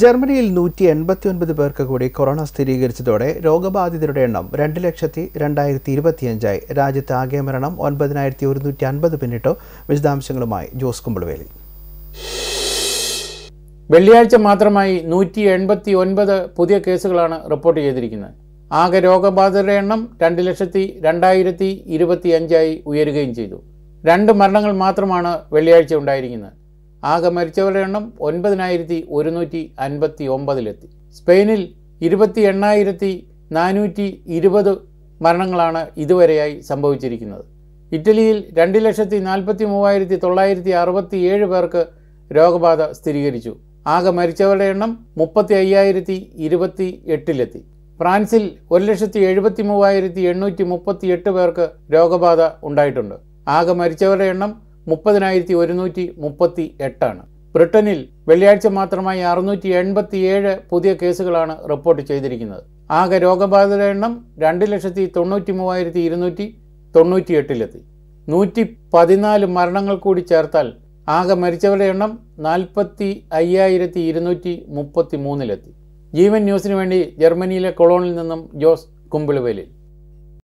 ജർമ്മനിയിൽ നൂറ്റി എൺപത്തി ഒൻപത് പേർക്ക് കൂടി കൊറോണ സ്ഥിരീകരിച്ചതോടെ രോഗബാധിതരുടെ എണ്ണം രണ്ട് ലക്ഷത്തി രണ്ടായിരത്തി ഇരുപത്തിയഞ്ചായി രാജ്യത്ത് ആകെ മരണം ഒൻപതിനായിരത്തി ഒരുന്നൂറ്റി അൻപത് പിന്നിട്ടു വിശദാംശങ്ങളുമായി ജോസ് കുമ്പളവേലി വെള്ളിയാഴ്ച മാത്രമായി നൂറ്റി എൺപത്തി ഒൻപത് പുതിയ കേസുകളാണ് റിപ്പോർട്ട് ചെയ്തിരിക്കുന്നത് ആകെ രോഗബാധിതരുടെ എണ്ണം രണ്ട് ലക്ഷത്തി രണ്ടായിരത്തി ഇരുപത്തി അഞ്ചായി ഉയരുകയും ചെയ്തു രണ്ട് മരണങ്ങൾ മാത്രമാണ് വെള്ളിയാഴ്ച ഉണ്ടായിരിക്കുന്നത് ആകെ മരിച്ചവരുടെ എണ്ണം ഒൻപതിനായിരത്തി ഒരുന്നൂറ്റി അൻപത്തി ഒമ്പതിലെത്തി സ്പെയിനിൽ ഇരുപത്തി എണ്ണായിരത്തി നാനൂറ്റി ഇരുപത് മരണങ്ങളാണ് ഇതുവരെയായി സംഭവിച്ചിരിക്കുന്നത് ഇറ്റലിയിൽ രണ്ട് ലക്ഷത്തി നാൽപ്പത്തി മൂവായിരത്തി തൊള്ളായിരത്തി അറുപത്തി ഏഴ് പേർക്ക് രോഗബാധ സ്ഥിരീകരിച്ചു ആകെ മരിച്ചവരുടെ എണ്ണം മുപ്പത്തി അയ്യായിരത്തി ഇരുപത്തി എട്ടിലെത്തി ഫ്രാൻസിൽ ഒരു ലക്ഷത്തി എഴുപത്തി മൂവായിരത്തി എണ്ണൂറ്റി മുപ്പത്തി എട്ട് പേർക്ക് രോഗബാധ ഉണ്ടായിട്ടുണ്ട് ആകെ മരിച്ചവരുടെ എണ്ണം മുപ്പതിനായിരത്തി ഒരുന്നൂറ്റി മുപ്പത്തി എട്ടാണ് ബ്രിട്ടനിൽ വെള്ളിയാഴ്ച മാത്രമായി അറുന്നൂറ്റി എൺപത്തിയേഴ് പുതിയ കേസുകളാണ് റിപ്പോർട്ട് ചെയ്തിരിക്കുന്നത് ആകെ രോഗബാധിത എണ്ണം രണ്ട് ലക്ഷത്തി തൊണ്ണൂറ്റി മൂവായിരത്തി ഇരുന്നൂറ്റി തൊണ്ണൂറ്റി എട്ടിലെത്തി നൂറ്റി പതിനാല് മരണങ്ങൾ കൂടി ചേർത്താൽ ആകെ മരിച്ചവരുടെ എണ്ണം നാൽപ്പത്തി അയ്യായിരത്തി ഇരുന്നൂറ്റി മുപ്പത്തി മൂന്നിലെത്തി ജീവൻ ന്യൂസിനു വേണ്ടി ജർമ്മനിയിലെ കൊളോണിൽ നിന്നും ജോസ് കുമ്പിളുവേലിൽ